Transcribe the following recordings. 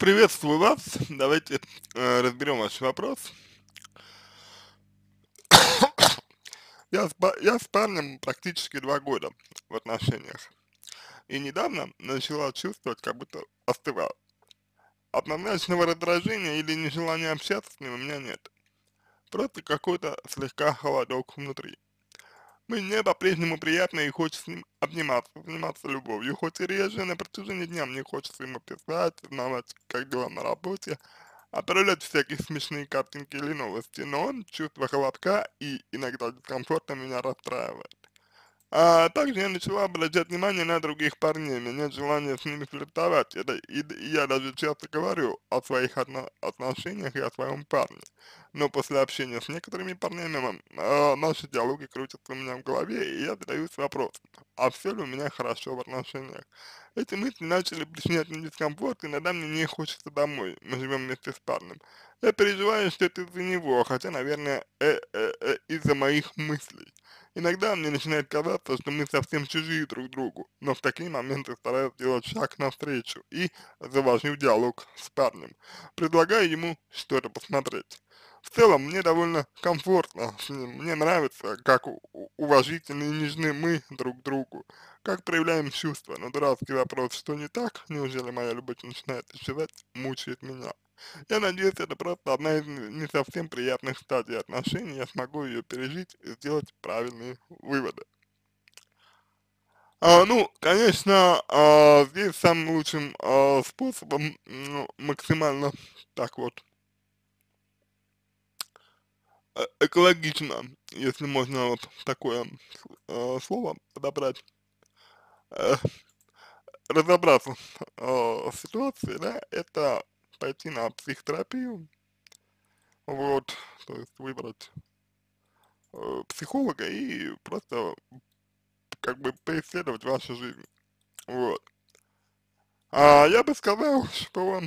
Приветствую вас. Давайте э, разберем ваш вопрос. я, с, я с парнем практически два года в отношениях. И недавно начала чувствовать, как будто остывал. Однозначного раздражения или нежелания общаться с ним у меня нет. Просто какой-то слегка холодок внутри. Мне по-прежнему приятно и хочется с ним обниматься, заниматься любовью, хоть и реже на протяжении дня мне хочется ему писать, узнавать, как дела на работе, отправлять всякие смешные картинки или новости, но он чувство холодка и иногда дискомфорта меня расстраивает. А также я начала обращать внимание на других парней, у меня нет желания с ними флиртовать, это, и, и я даже часто говорю о своих отно отношениях и о своем парне. Но после общения с некоторыми парнями э, наши диалоги крутятся у меня в голове, и я задаюсь вопрос: а все ли у меня хорошо в отношениях? Эти мысли начали причинять мне дискомфорт, иногда мне не хочется домой, мы живем вместе с парнем. Я переживаю, что это из-за него, хотя, наверное, э -э -э из-за моих мыслей. Иногда мне начинает казаться, что мы совсем чужие друг другу, но в такие моменты стараюсь сделать шаг навстречу и завожу диалог с парнем. Предлагаю ему что-то посмотреть. В целом, мне довольно комфортно с ним, мне нравится, как уважительны и нежны мы друг другу, как проявляем чувства, но дурацкий вопрос, что не так, неужели моя любовь начинает исчезать, мучает меня. Я надеюсь, это просто одна из не совсем приятных стадий отношений, я смогу ее пережить и сделать правильные выводы. А, ну, конечно, а, здесь самым лучшим а, способом ну, максимально так вот э, экологично, если можно вот такое э, слово подобрать, э, разобраться э, а, в ситуации, да, это пойти на психотерапию, вот, то есть выбрать э, психолога и просто как бы поисследовать вашу жизнь, вот. А я бы сказал, что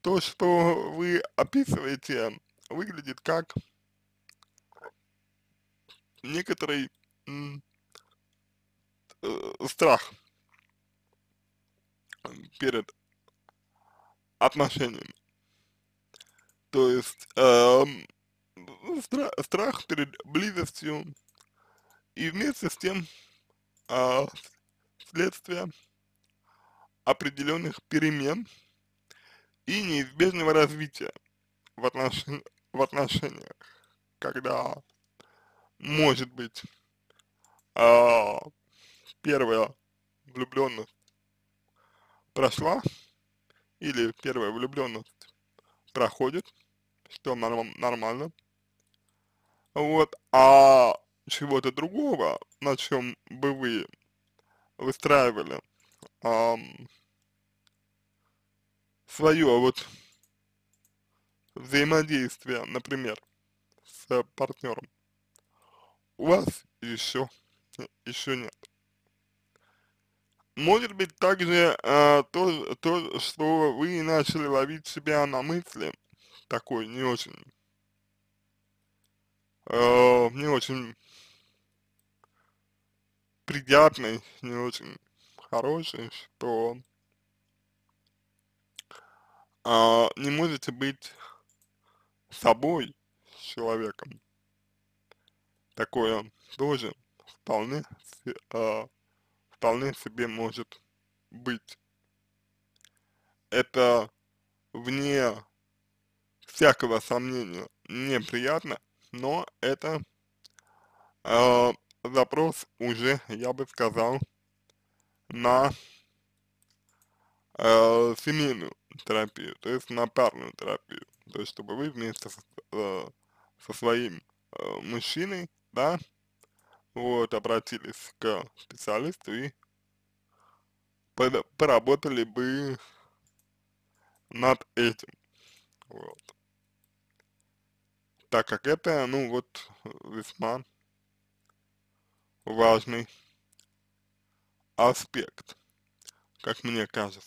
то, что вы описываете, выглядит как некоторый э, страх перед отношениями. То есть э, стра страх перед близостью и вместе с тем э, а, следствие определенных перемен и неизбежного развития в, отнош... в отношениях, когда может быть э, первая влюбленность прошла, или первая влюбленность проходит, что норм нормально, вот, а чего-то другого, на чем бы вы выстраивали эм, свое вот взаимодействие, например, с партнером, у вас еще, еще нет. Может быть также э, то, то, что вы начали ловить себя на мысли, такой не очень, э, не очень приятный не очень хороший что э, не можете быть собой человеком. Такое тоже вполне э, вполне себе может быть. Это вне всякого сомнения неприятно, но это э, запрос уже, я бы сказал, на э, семейную терапию, то есть на парную терапию. То есть, чтобы вы вместе со, э, со своим э, мужчиной, да, вот, обратились к специалисту и поработали бы над этим, вот. Так как это, ну вот, весьма важный аспект, как мне кажется.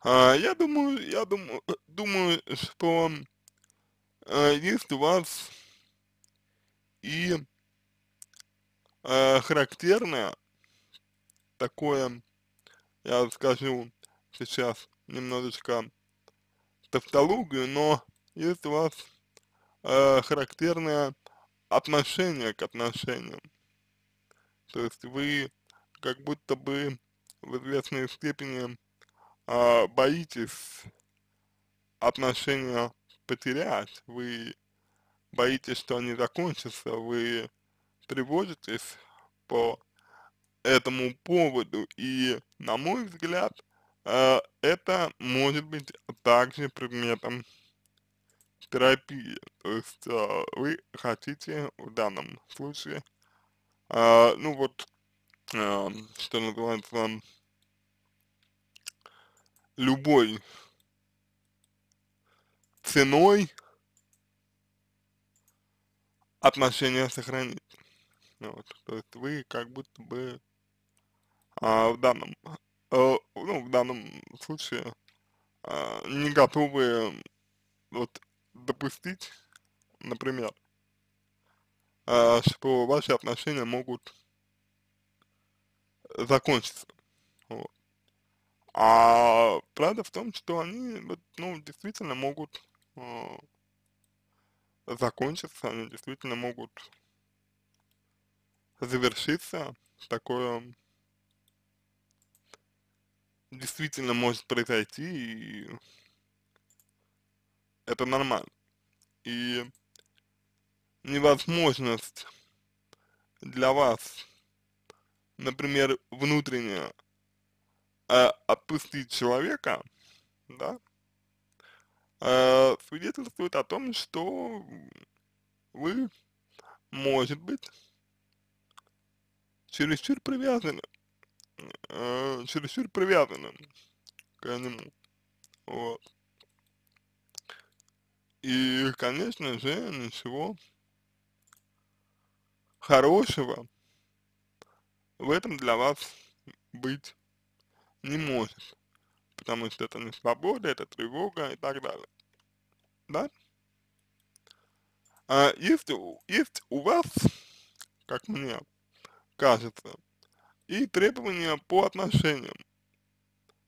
А, я думаю, я думаю, думаю, что а, если у вас и э, характерное такое, я скажу сейчас немножечко тавтологию, но есть у вас э, характерное отношение к отношениям. То есть вы как будто бы в известной степени э, боитесь отношения потерять, вы боитесь, что они закончатся, вы тревожитесь по этому поводу. И, на мой взгляд, э, это может быть также предметом терапии. То есть э, вы хотите в данном случае, э, ну вот, э, что называется, любой ценой отношения сохранить. Ну вот, то есть вы как будто бы а, в данном, а, ну, в данном случае а, не готовы вот допустить, например, а, что ваши отношения могут закончиться. Вот. А правда в том, что они, ну, действительно могут а, закончатся, они действительно могут завершиться. Такое действительно может произойти, и это нормально. И невозможность для вас, например, внутренне э, отпустить человека, да, Э, свидетельствует о том, что вы, может быть, чересчур привязаны, э, чересчур привязаны к нему, вот. И, конечно же, ничего хорошего в этом для вас быть не может, потому что это не свобода, это тревога и так далее да? А если есть у вас, как мне кажется, и требования по отношениям,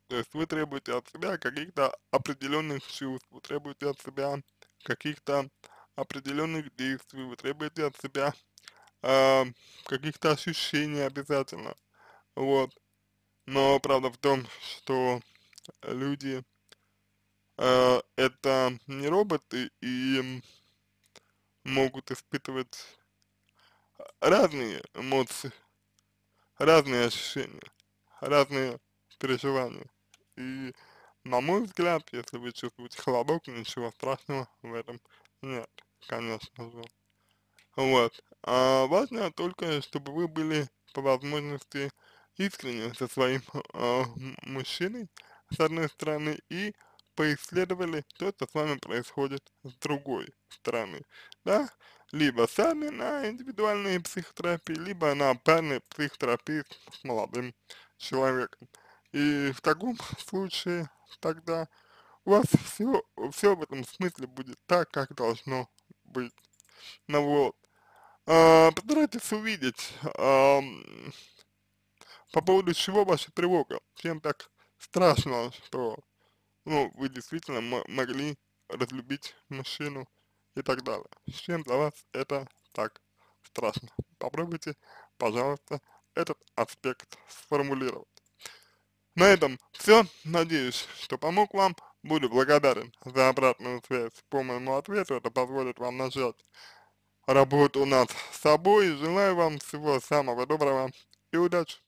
то есть вы требуете от себя каких-то определенных чувств, вы требуете от себя каких-то определенных действий, вы требуете от себя э, каких-то ощущений обязательно, вот. Но правда в том, что люди Э, это не роботы и могут испытывать разные эмоции, разные ощущения, разные переживания. И на мой взгляд, если вы чувствуете холодок, ничего страшного в этом нет, конечно же. Вот. А важно только, чтобы вы были по возможности искренне со своим э, мужчиной, с одной стороны, и поисследовали, что это с вами происходит с другой стороны, да, либо сами на индивидуальные психотерапии, либо на парной психотерапии с молодым человеком. И в таком случае тогда у вас все, все в этом смысле будет так, как должно быть. Ну вот. А, постарайтесь увидеть, а, по поводу чего ваша тревога, чем так страшно, что ну, вы действительно могли разлюбить мужчину и так далее. С чем для вас это так страшно? Попробуйте, пожалуйста, этот аспект сформулировать. На этом все. Надеюсь, что помог вам. Буду благодарен за обратную связь по моему ответу. Это позволит вам нажать. работу над собой. Желаю вам всего самого доброго и удачи.